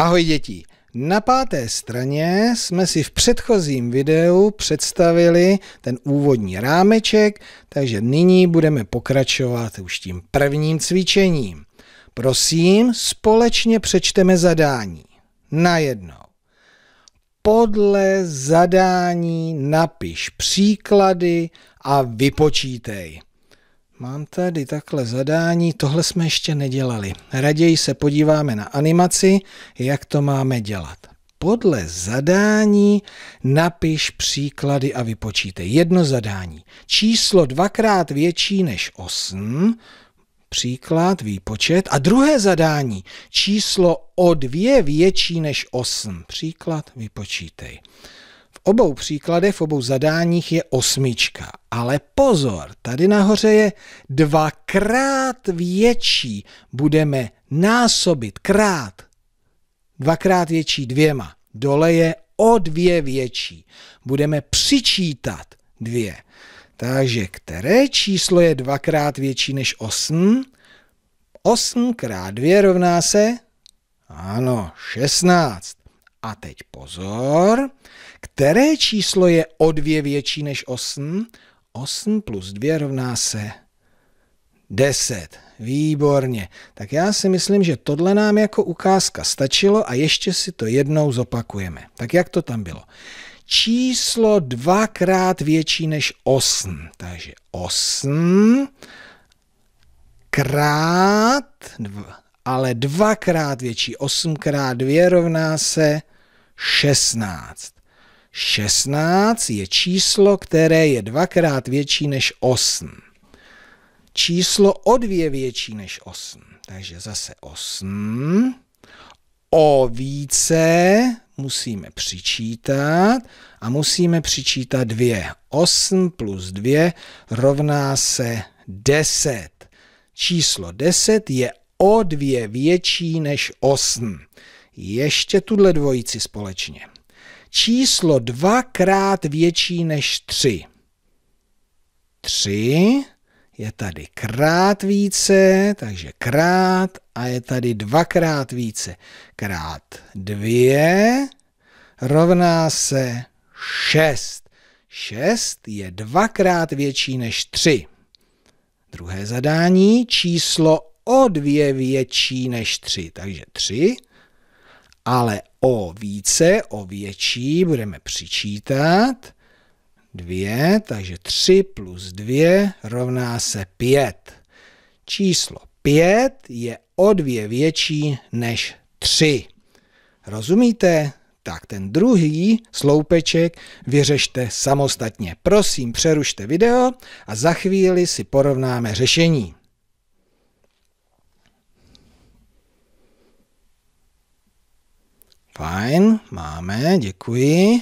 Ahoj děti! Na páté straně jsme si v předchozím videu představili ten úvodní rámeček, takže nyní budeme pokračovat už tím prvním cvičením. Prosím, společně přečteme zadání. Najednou. Podle zadání napiš příklady a vypočítej. Mám tady takhle zadání, tohle jsme ještě nedělali. Raději se podíváme na animaci, jak to máme dělat. Podle zadání napiš příklady a vypočítej. Jedno zadání. Číslo dvakrát větší než 8, příklad, výpočet. A druhé zadání, číslo o dvě větší než 8, příklad, vypočítej obou příkladech, v obou zadáních je osmička. Ale pozor, tady nahoře je dvakrát větší. Budeme násobit krát. Dvakrát větší dvěma. Dole je o dvě větší. Budeme přičítat dvě. Takže které číslo je dvakrát větší než 8? 8 krát 2 rovná se? Ano, 16. A teď pozor. Které číslo je o dvě větší než 8? 8 plus 2 rovná se 10. Výborně. Tak já si myslím, že tohle nám jako ukázka stačilo a ještě si to jednou zopakujeme. Tak jak to tam bylo? Číslo dvakrát větší než 8. Takže 8 krát, dva, ale dvakrát větší. 8 krát 2 rovná se 16. 16 je číslo, které je dvakrát větší než 8. Číslo o dvě větší než 8. Takže zase 8. O více musíme přičítat a musíme přičítat 2. 8 plus 2 rovná se 10. Číslo 10 je o dvě větší než 8. Ještě tuhle dvojici společně číslo dvakrát větší než 3. 3 je tady krát více, takže krát a je tady dvakrát více. Krát 2 rovná se 6. 6 je dvakrát větší než 3. Druhé zadání číslo o dvě větší než 3, takže 3 ale o více, o větší budeme přičítat 2, takže 3 plus 2 rovná se 5. Číslo 5 je o 2 větší než 3. Rozumíte? Tak ten druhý sloupeček vyřešte samostatně. Prosím, přerušte video a za chvíli si porovnáme řešení. Fajn, máme, děkuji.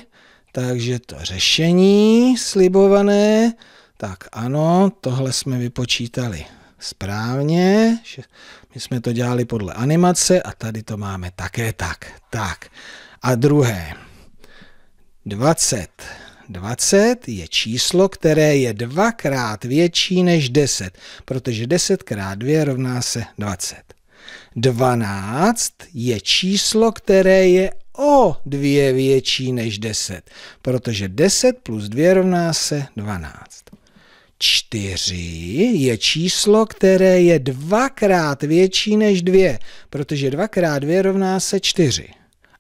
Takže to řešení slibované, tak ano, tohle jsme vypočítali správně. My jsme to dělali podle animace a tady to máme také tak. Tak. A druhé. 20. 20 je číslo, které je dvakrát větší než 10, protože 10 krát 2 rovná se 20. 12 je číslo, které je o dvě větší než 10, protože 10 plus 2 rovná se 12. 4 je číslo, které je dvakrát větší než 2, protože 2 krát 2 rovná se 4.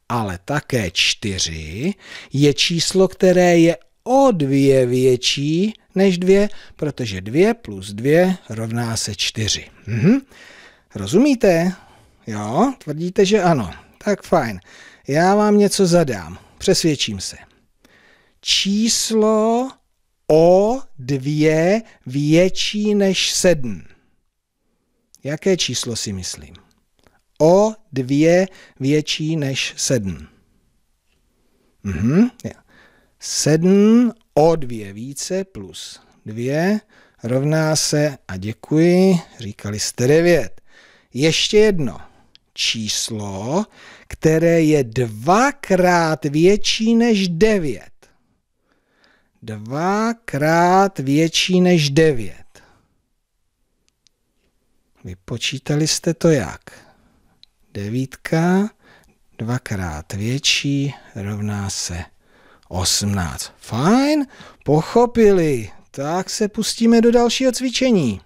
Ale také 4 je číslo, které je o dvě větší než 2, protože 2 plus 2 rovná se 4. Mhm. Rozumíte? Jo, tvrdíte, že ano. Tak fajn. Já vám něco zadám. Přesvědčím se. Číslo o dvě větší než sedm. Jaké číslo si myslím? O dvě větší než sedm. Mhm. Sedm o dvě více plus dvě rovná se, a děkuji, říkali jste devět ještě jedno číslo, které je dvakrát větší než 9. Dvakrát větší než 9. Vypočítali jste to jak? Devítka dvakrát větší rovná se 18. Fajn, pochopili. Tak se pustíme do dalšího cvičení.